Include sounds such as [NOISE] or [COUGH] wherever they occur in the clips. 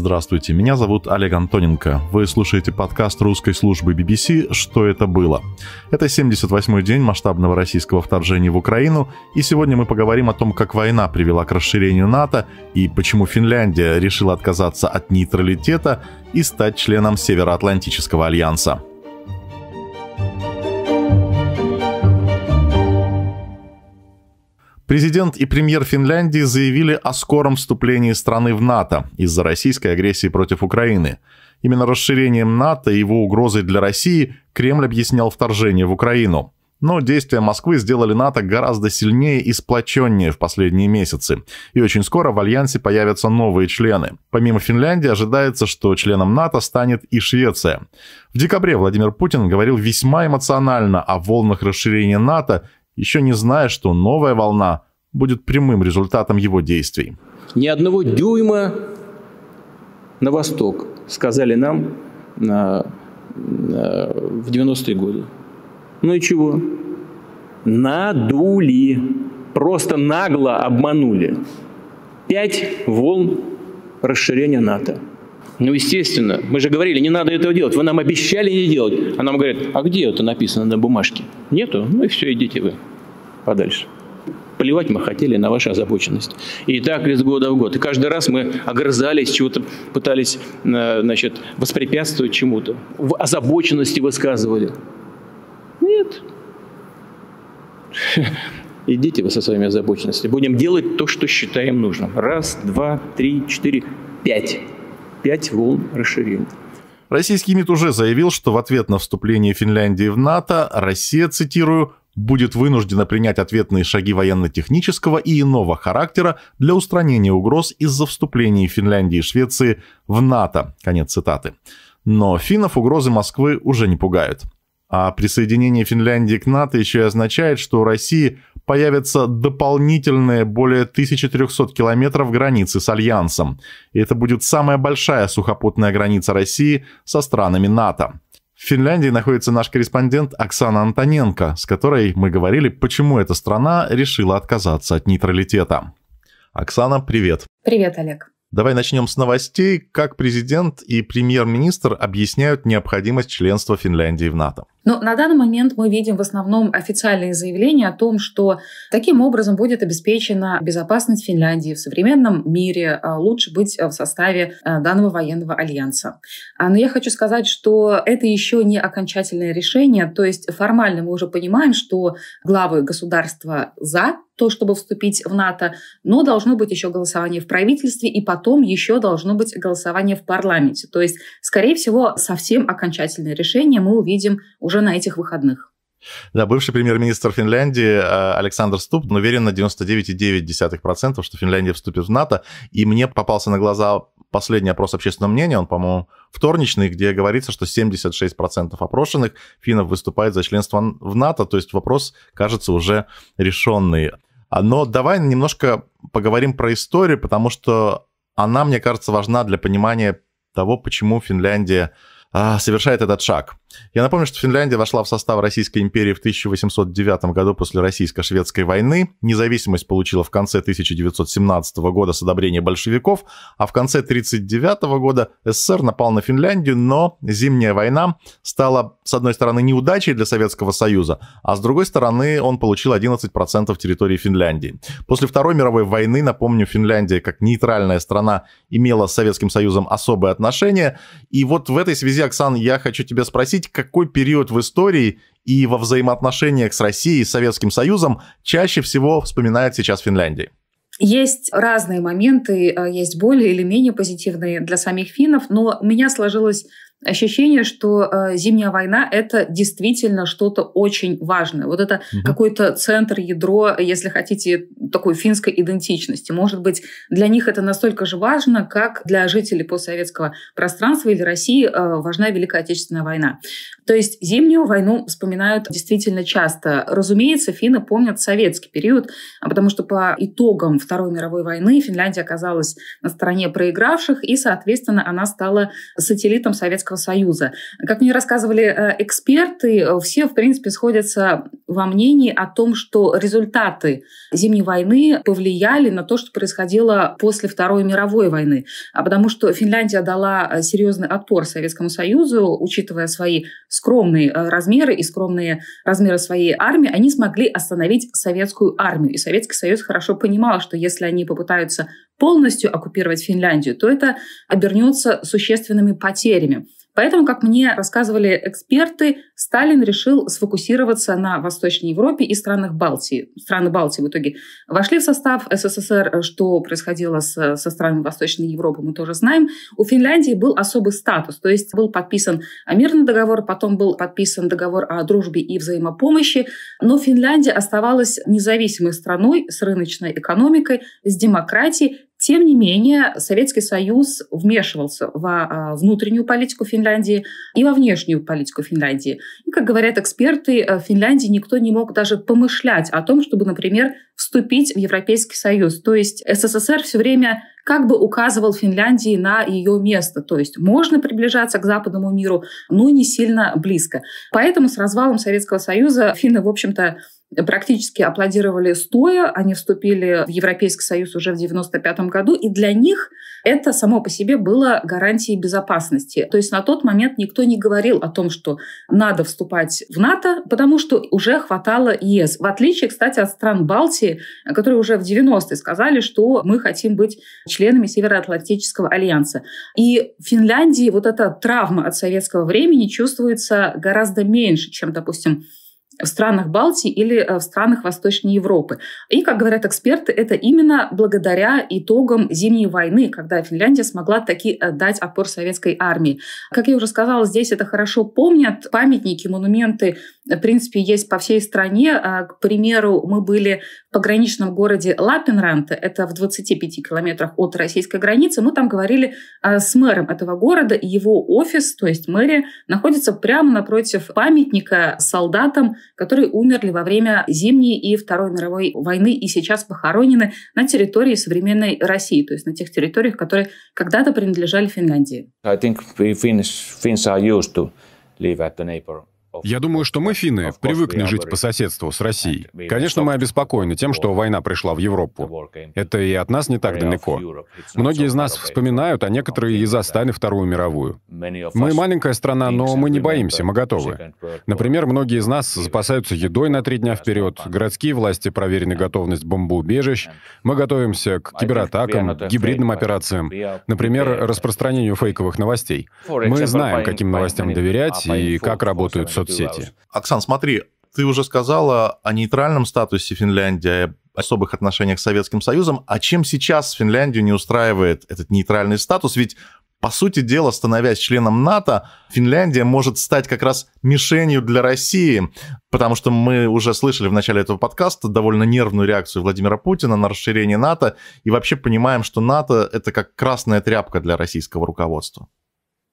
Здравствуйте, меня зовут Олег Антоненко. Вы слушаете подкаст русской службы BBC «Что это было?». Это 78-й день масштабного российского вторжения в Украину, и сегодня мы поговорим о том, как война привела к расширению НАТО и почему Финляндия решила отказаться от нейтралитета и стать членом Североатлантического альянса. Президент и премьер Финляндии заявили о скором вступлении страны в НАТО из-за российской агрессии против Украины. Именно расширением НАТО и его угрозой для России Кремль объяснял вторжение в Украину. Но действия Москвы сделали НАТО гораздо сильнее и сплоченнее в последние месяцы. И очень скоро в Альянсе появятся новые члены. Помимо Финляндии ожидается, что членом НАТО станет и Швеция. В декабре Владимир Путин говорил весьма эмоционально о волнах расширения НАТО еще не зная, что новая волна будет прямым результатом его действий. Ни одного дюйма на восток, сказали нам на, на, в 90-е годы. Ну и чего? Надули. Просто нагло обманули. Пять волн расширения НАТО – ну, естественно, мы же говорили, не надо этого делать. Вы нам обещали не делать. А нам говорят, а где это написано на бумажке? Нету? Ну и все, идите вы подальше. Плевать мы хотели на вашу озабоченность. И так из года в год. И каждый раз мы огрызались, чего-то пытались э, значит, воспрепятствовать чему-то. В озабоченности высказывали. Нет. [LAUGHS] Идите вы со своими озабоченностями. Будем делать то, что считаем нужным. Раз, два, три, четыре, пять. 5 волн расширения. Российский МИД уже заявил, что в ответ на вступление Финляндии в НАТО Россия, цитирую, будет вынуждена принять ответные шаги военно-технического и иного характера для устранения угроз из-за вступления Финляндии и Швеции в НАТО. Конец цитаты. Но финнов угрозы Москвы уже не пугают. А присоединение Финляндии к НАТО еще и означает, что у России появятся дополнительные более 1300 километров границы с Альянсом. И это будет самая большая сухопутная граница России со странами НАТО. В Финляндии находится наш корреспондент Оксана Антоненко, с которой мы говорили, почему эта страна решила отказаться от нейтралитета. Оксана, привет. Привет, Олег. Давай начнем с новостей, как президент и премьер-министр объясняют необходимость членства Финляндии в НАТО. Но на данный момент мы видим в основном официальные заявления о том, что таким образом будет обеспечена безопасность Финляндии в современном мире, а лучше быть э, в составе э, данного военного альянса. А, но я хочу сказать, что это еще не окончательное решение, то есть формально мы уже понимаем, что главы государства за то, чтобы вступить в НАТО, но должно быть еще голосование в правительстве, и потом еще должно быть голосование в парламенте. То есть, скорее всего, совсем окончательное решение мы увидим уже уже на этих выходных. Да, бывший премьер-министр Финляндии э, Александр Ступ уверен на 99,9%, что Финляндия вступит в НАТО. И мне попался на глаза последний опрос общественного мнения, он, по-моему, вторничный, где говорится, что 76% опрошенных финнов выступает за членство в НАТО, то есть вопрос, кажется, уже решенный. А, но давай немножко поговорим про историю, потому что она, мне кажется, важна для понимания того, почему Финляндия а, совершает этот шаг. Я напомню, что Финляндия вошла в состав Российской империи в 1809 году после Российско-шведской войны. Независимость получила в конце 1917 года с одобрения большевиков, а в конце 1939 года СССР напал на Финляндию, но Зимняя война стала, с одной стороны, неудачей для Советского Союза, а с другой стороны, он получил 11% территории Финляндии. После Второй мировой войны, напомню, Финляндия как нейтральная страна имела с Советским Союзом особые отношения. И вот в этой связи, Оксан, я хочу тебя спросить, спросить, какой период в истории и во взаимоотношениях с Россией и Советским Союзом чаще всего вспоминает сейчас Финляндия? Есть разные моменты, а, есть более или менее позитивные для самих финнов, но у меня сложилось ощущение, что э, зимняя война это действительно что-то очень важное. Вот это угу. какой-то центр, ядро, если хотите, такой финской идентичности. Может быть, для них это настолько же важно, как для жителей постсоветского пространства или России э, важна Великая Отечественная война. То есть зимнюю войну вспоминают действительно часто. Разумеется, финны помнят советский период, а потому что по итогам Второй мировой войны Финляндия оказалась на стороне проигравших, и, соответственно, она стала сателлитом советского Советского Союза. Как мне рассказывали э, эксперты, э, все, в принципе, сходятся во мнении о том, что результаты Зимней войны повлияли на то, что происходило после Второй мировой войны. А потому что Финляндия дала э, серьезный отпор Советскому Союзу, учитывая свои скромные размеры и скромные размеры своей армии, они смогли остановить советскую армию. И Советский Союз хорошо понимал, что если они попытаются полностью оккупировать Финляндию, то это обернется существенными потерями. Поэтому, как мне рассказывали эксперты, Сталин решил сфокусироваться на Восточной Европе и странах Балтии. Страны Балтии в итоге вошли в состав СССР, что происходило с, со странами Восточной Европы, мы тоже знаем. У Финляндии был особый статус, то есть был подписан мирный договор, потом был подписан договор о дружбе и взаимопомощи, но Финляндия оставалась независимой страной с рыночной экономикой, с демократией, тем не менее, Советский Союз вмешивался во а, внутреннюю политику Финляндии и во внешнюю политику Финляндии. И, как говорят эксперты, э, в Финляндии никто не мог даже помышлять о том, чтобы, например, вступить в Европейский Союз. То есть СССР все время как бы указывал Финляндии на ее место. То есть можно приближаться к западному миру, но не сильно близко. Поэтому с развалом Советского Союза финны, в общем-то, практически аплодировали стоя. Они вступили в Европейский Союз уже в 1995 году, и для них это само по себе было гарантией безопасности. То есть на тот момент никто не говорил о том, что надо вступать в НАТО, потому что уже хватало ЕС. В отличие, кстати, от стран Балтии, которые уже в 90-е сказали, что мы хотим быть членами Североатлантического альянса. И в Финляндии вот эта травма от советского времени чувствуется гораздо меньше, чем, допустим, в странах Балтии или э, в странах Восточной Европы. И, как говорят эксперты, это именно благодаря итогам Зимней войны, когда Финляндия смогла таки э, дать опор советской армии. Как я уже сказала, здесь это хорошо помнят. Памятники, монументы, э, в принципе, есть по всей стране. А, к примеру, мы были пограничном городе Лапенранте, это в 25 километрах от российской границы, мы там говорили э, с мэром этого города, и его офис, то есть мэрия, находится прямо напротив памятника солдатам, которые умерли во время Зимней и Второй мировой войны и сейчас похоронены на территории современной России, то есть на тех территориях, которые когда-то принадлежали Финляндии. I think Finns, Finns are used to live at the neighbor я думаю, что мы, финны, привыкли жить по соседству с Россией. Конечно, мы обеспокоены тем, что война пришла в Европу. Это и от нас не так далеко. Многие из нас вспоминают, а некоторые и застали Вторую мировую. Мы маленькая страна, но мы не боимся, мы готовы. Например, многие из нас запасаются едой на три дня вперед, городские власти проверены готовность бомбоубежищ, мы готовимся к кибератакам, гибридным операциям, например, распространению фейковых новостей. Мы знаем, каким новостям доверять uh, и как работают соцсети. Оксан, смотри, ты уже сказала о нейтральном статусе Финляндии, особых отношениях с Советским Союзом. А чем сейчас Финляндию не устраивает этот нейтральный статус? Ведь по сути дела, становясь членом НАТО, Финляндия может стать как раз мишенью для России, потому что мы уже слышали в начале этого подкаста довольно нервную реакцию Владимира Путина на расширение НАТО и вообще понимаем, что НАТО — это как красная тряпка для российского руководства.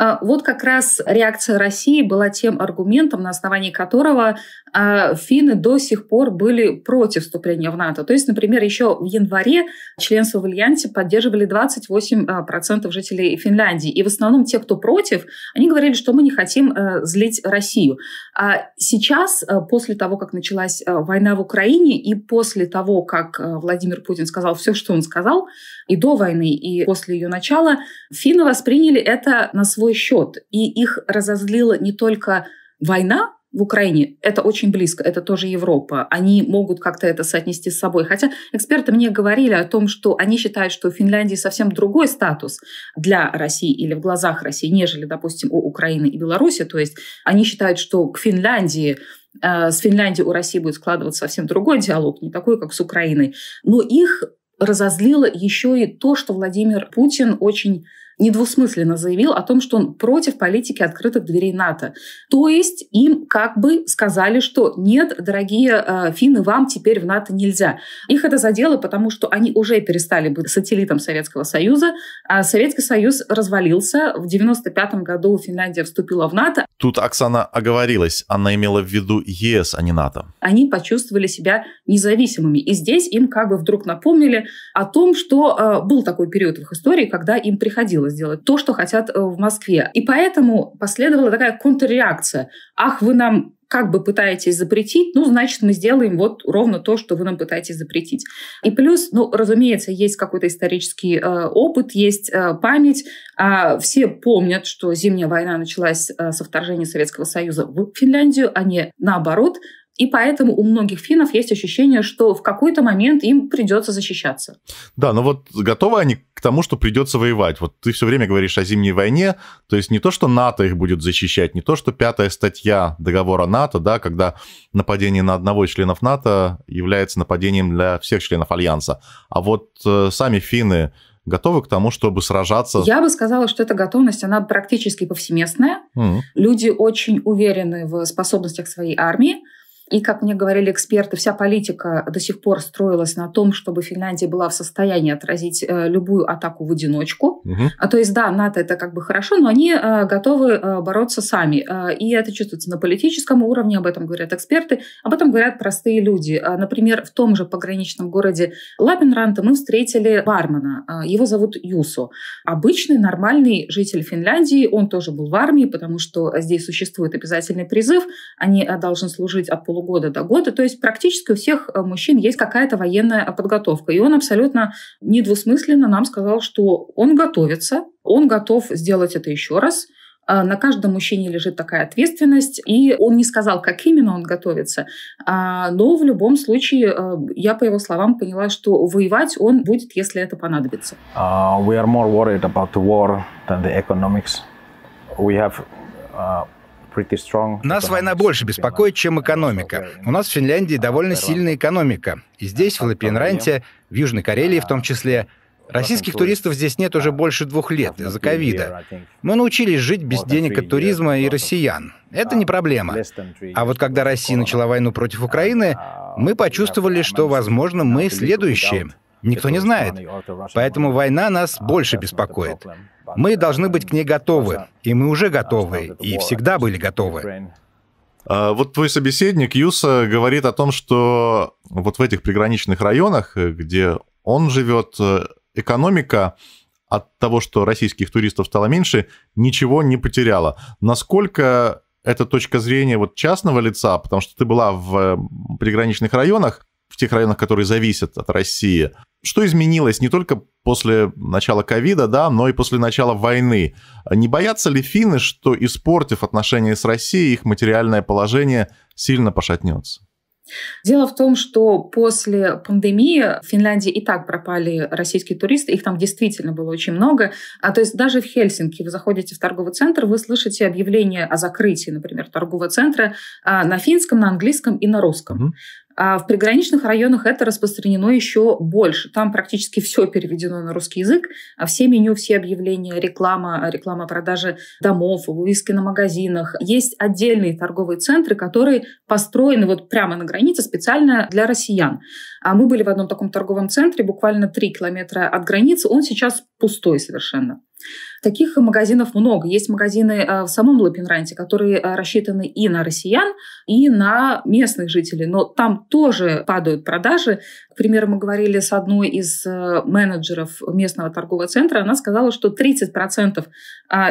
А, вот как раз реакция России была тем аргументом, на основании которого а, финны до сих пор были против вступления в НАТО. То есть, например, еще в январе членство в Альянсе поддерживали 28% а, жителей Финляндии. И в основном те, кто против, они говорили, что мы не хотим э, злить Россию. А сейчас, э, после того, как началась э, война в Украине, и после того, как Владимир Путин сказал все, что он сказал, и до войны, и после ее начала, финны восприняли это на свой свой счет. И их разозлила не только война в Украине, это очень близко, это тоже Европа. Они могут как-то это соотнести с собой. Хотя эксперты мне говорили о том, что они считают, что у Финляндии совсем другой статус для России или в глазах России, нежели, допустим, у Украины и Беларуси. То есть они считают, что к Финляндии э, с Финляндией у России будет складываться совсем другой диалог, не такой, как с Украиной. Но их разозлило еще и то, что Владимир Путин очень недвусмысленно заявил о том, что он против политики открытых дверей НАТО. То есть им как бы сказали, что нет, дорогие э, финны, вам теперь в НАТО нельзя. Их это задело, потому что они уже перестали быть сателлитом Советского Союза. А Советский Союз развалился. В 1995 году Финляндия вступила в НАТО. Тут Оксана оговорилась. Она имела в виду ЕС, а не НАТО. Они почувствовали себя независимыми. И здесь им как бы вдруг напомнили о том, что э, был такой период в их истории, когда им приходилось захотелось сделать то, что хотят э, в Москве. И поэтому последовала такая контрреакция. Ах, вы нам как бы пытаетесь запретить, ну, значит, мы сделаем вот ровно то, что вы нам пытаетесь запретить. И плюс, ну, разумеется, есть какой-то исторический э, опыт, есть э, память. Э, все помнят, что Зимняя война началась э, со вторжения Советского Союза в Финляндию, а не наоборот. И поэтому у многих финнов есть ощущение, что в какой-то момент им придется защищаться. Да, но вот готовы они к тому, что придется воевать. Вот ты все время говоришь о зимней войне, то есть не то, что НАТО их будет защищать, не то, что пятая статья договора НАТО, да, когда нападение на одного из членов НАТО является нападением для всех членов Альянса. А вот э, сами финны, готовы к тому, чтобы сражаться? Я бы сказала, что эта готовность, она практически повсеместная. Mm. Люди очень уверены в способностях своей армии. И, как мне говорили эксперты, вся политика до сих пор строилась на том, чтобы Финляндия была в состоянии отразить э, любую атаку в одиночку. Угу. А то есть, да, НАТО это как бы хорошо, но они э, готовы э, бороться сами. И это чувствуется на политическом уровне, об этом говорят эксперты, об этом говорят простые люди. Например, в том же пограничном городе Лапенранта мы встретили бармена. Его зовут Юсу. Обычный, нормальный житель Финляндии, он тоже был в армии, потому что здесь существует обязательный призыв, они должны служить от полу полугода до года. То есть практически у всех э, мужчин есть какая-то военная э, подготовка. И он абсолютно недвусмысленно нам сказал, что он готовится, он готов сделать это еще раз, а на каждом мужчине лежит такая ответственность, и он не сказал, как именно он готовится, а, но в любом случае э, я по его словам поняла, что воевать он будет, если это понадобится. Uh, we are more worried about the war than the economics. We have uh, нас война больше беспокоит, чем экономика. У нас в Финляндии довольно сильная экономика. И здесь, в Лапинранте, в Южной Карелии в том числе, Российских туристов здесь нет уже больше двух лет из-за ковида. Мы научились жить без денег от туризма и россиян. Это не проблема. А вот когда Россия начала войну против Украины, мы почувствовали, что, возможно, мы следующие. Никто не знает. Поэтому война нас больше беспокоит. Мы должны быть к ней готовы, и мы уже готовы, и всегда были готовы. А, вот твой собеседник Юса говорит о том, что вот в этих приграничных районах, э, где он живет, э, экономика от того, что российских туристов стало меньше, ничего не потеряла. Насколько это точка зрения вот частного лица, потому что ты была в э, приграничных районах, в тех районах, которые зависят от России, что изменилось не только после начала ковида, да, но и после начала войны? Не боятся ли финны, что, испортив отношения с Россией, их материальное положение сильно пошатнется? Дело в том, что после пандемии в Финляндии и так пропали российские туристы, их там действительно было очень много. А то есть даже в Хельсинки вы заходите в торговый центр, вы слышите объявление о закрытии, например, торгового центра а, на финском, на английском и на русском. Mm-hmm. А в приграничных районах это распространено еще больше. Там практически все переведено на русский язык, а все меню, все объявления, реклама, реклама продажи домов, вывески на магазинах. Есть отдельные торговые центры, которые построены вот прямо на границе специально для россиян. А мы были в одном таком торговом центре, буквально 3 километра от границы. Он сейчас пустой совершенно. Таких магазинов много. Есть магазины э, в самом Лапинранте, которые э, рассчитаны и на россиян, и на местных жителей. Но там тоже падают продажи. К примеру, мы говорили с одной из э, менеджеров местного торгового центра. Она сказала, что 30%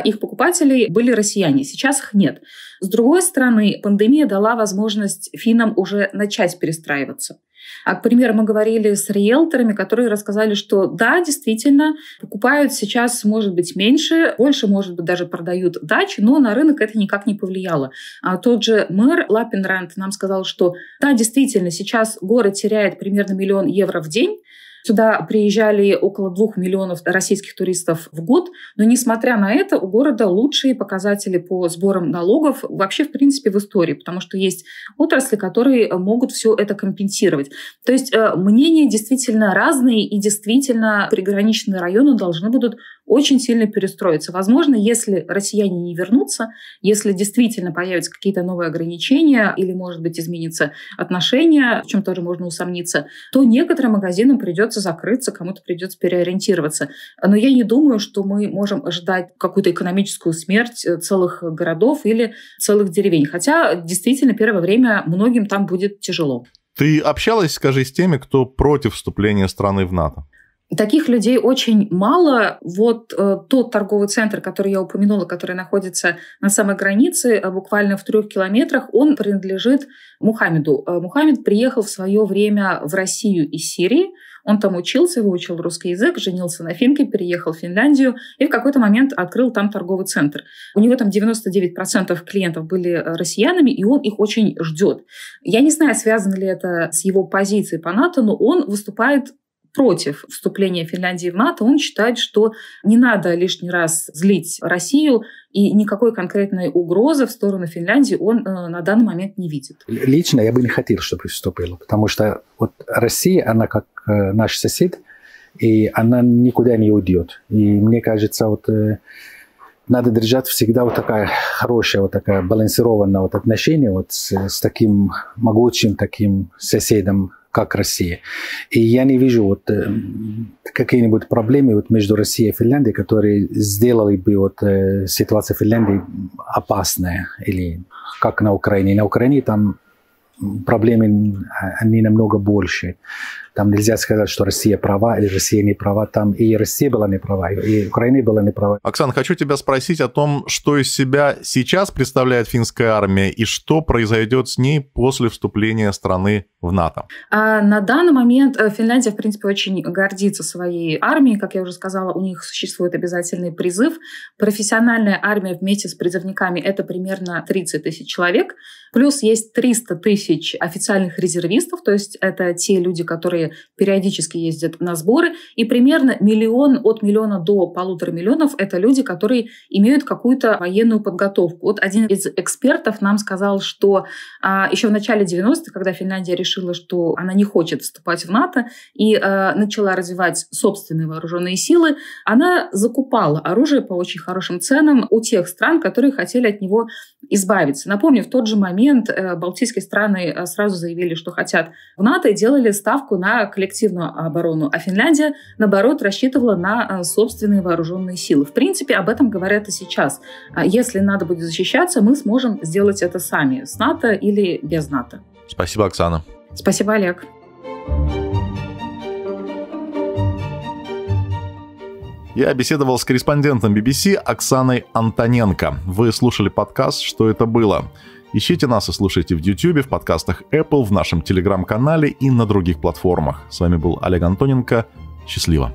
их покупателей были россияне. Сейчас их нет. С другой стороны, пандемия дала возможность финам уже начать перестраиваться. А, к примеру, мы говорили с риэлторами, которые рассказали, что да, действительно, покупают сейчас, может быть, меньше, больше, может быть, даже продают дачи, но на рынок это никак не повлияло. А тот же мэр Лапинрант нам сказал, что да, действительно, сейчас город теряет примерно миллион евро в день, Сюда приезжали около двух миллионов российских туристов в год, но несмотря на это у города лучшие показатели по сборам налогов вообще в принципе в истории, потому что есть отрасли, которые э, могут все это компенсировать. То есть э, мнения действительно разные и действительно приграничные районы должны будут очень сильно перестроиться. Возможно, если россияне не вернутся, если действительно появятся какие-то новые ограничения или, может быть, изменится отношение, в чем тоже можно усомниться, то некоторым магазинам придется придется закрыться, кому-то придется переориентироваться. Но я не думаю, что мы можем ожидать какую-то экономическую смерть э, целых городов или целых деревень. Хотя действительно первое время многим там будет тяжело. Ты общалась, скажи, с теми, кто против вступления страны в НАТО? Таких людей очень мало. Вот э, тот торговый центр, который я упомянула, который находится на самой границе, э, буквально в трех километрах, он принадлежит Мухаммеду. Э, Мухаммед приехал в свое время в Россию из Сирии. Он там учился, выучил русский язык, женился на финке, переехал в Финляндию и в какой-то момент открыл там торговый центр. У него там 99% клиентов были э, россиянами, и он их очень ждет. Я не знаю, связано ли это с его позицией по НАТО, но он выступает против вступления Финляндии в НАТО. Он считает, что не надо лишний раз злить Россию, и никакой конкретной угрозы в сторону Финляндии он э, на данный момент не видит. Лично я бы не хотел, чтобы вступила, потому что вот Россия, она как э, наш сосед, и она никуда не уйдет. И мне кажется, вот э, надо держать всегда вот такая хорошая, вот такая балансированное вот отношение вот с, с таким могучим таким соседом, как Россия. И я не вижу вот э, какие-нибудь проблемы вот между Россией и Финляндией, которые сделали бы вот э, ситуацию Финляндии опасной или как на Украине. На Украине там проблемы э, они намного больше. Там нельзя сказать, что Россия права или Россия не права. Там и Россия была не права, и Украина была не права. Оксана, хочу тебя спросить о том, что из себя сейчас представляет финская армия и что произойдет с ней после вступления страны в НАТО. А на данный момент э, Финляндия, в принципе, очень гордится своей армией. Как я уже сказала, у них существует обязательный призыв. Профессиональная армия вместе с призывниками — это примерно 30 тысяч человек. Плюс есть 300 тысяч официальных резервистов, то есть это те люди, которые периодически ездят на сборы. И примерно миллион от миллиона до полутора миллионов – это люди, которые имеют какую-то военную подготовку. Вот один из экспертов нам сказал, что а, еще в начале 90-х, когда Финляндия решила, что она не хочет вступать в НАТО и а, начала развивать собственные вооруженные силы, она закупала оружие по очень хорошим ценам у тех стран, которые хотели от него избавиться. Напомню, в тот же момент э, балтийские страны э, сразу заявили, что хотят в НАТО и делали ставку на за коллективную оборону, а Финляндия, наоборот, рассчитывала на э, собственные вооруженные силы. В принципе, об этом говорят и сейчас. А если надо будет защищаться, мы сможем сделать это сами, с НАТО или без НАТО. Спасибо, Оксана. Спасибо, Олег. Я беседовал с корреспондентом BBC Оксаной Антоненко. Вы слушали подкаст «Что это было?». Ищите нас и слушайте в YouTube, в подкастах Apple, в нашем телеграм-канале и на других платформах. С вами был Олег Антоненко. Счастливо!